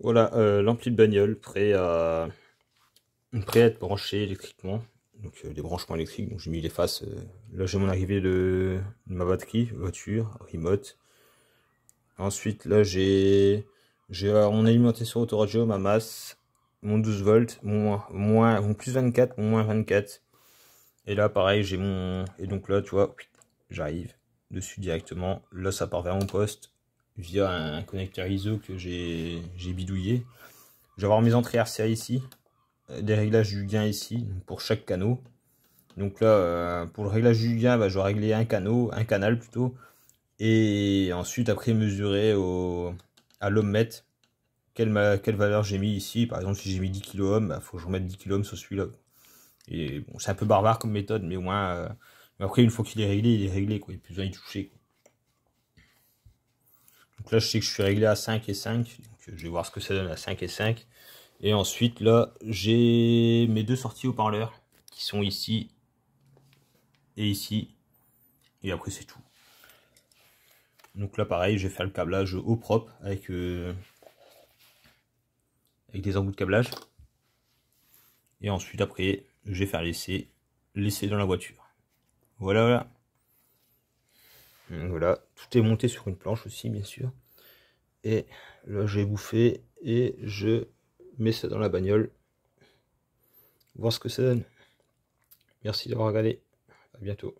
Voilà, euh, l'ampli de bagnole prêt à, être branché électriquement. Donc euh, des branchements électriques, donc j'ai mis les faces. Euh, là j'ai mon arrivée de... ma batterie, voiture, remote. Ensuite là j'ai mon alimentation alimenté autoradio ma masse, mon 12 volts, mon, moins, plus 24, mon moins 24. Et là pareil j'ai mon. Et donc là tu vois, j'arrive dessus directement. Là ça part vers mon poste via un connecteur ISO que j'ai bidouillé. Je vais avoir mes entrées RCA ici, euh, des réglages du gain ici pour chaque canot. Donc là, euh, pour le réglage du gain, bah, je vais régler un canot, un canal plutôt, et ensuite après mesurer au, à l'homme quelle, quelle, valeur j'ai mis ici. Par exemple, si j'ai mis 10 kilo il faut que je remette 10 kOhm sur celui-là. Et bon, c'est un peu barbare comme méthode, mais au moins, euh, après, une fois qu'il est réglé, il est réglé, il n'y a plus besoin d'y toucher. Donc là, je sais que je suis réglé à 5 et 5. je vais voir ce que ça donne à 5 et 5. Et ensuite, là, j'ai mes deux sorties haut-parleurs qui sont ici et ici. Et après, c'est tout. Donc là, pareil, je vais faire le câblage au propre avec, euh, des embouts de câblage. Et ensuite, après, je vais faire laisser, l'essai dans la voiture. Voilà, voilà. Voilà, tout est monté sur une planche aussi, bien sûr. Et là, j'ai bouffé et je mets ça dans la bagnole. Voir ce que ça donne. Merci d'avoir regardé. À bientôt.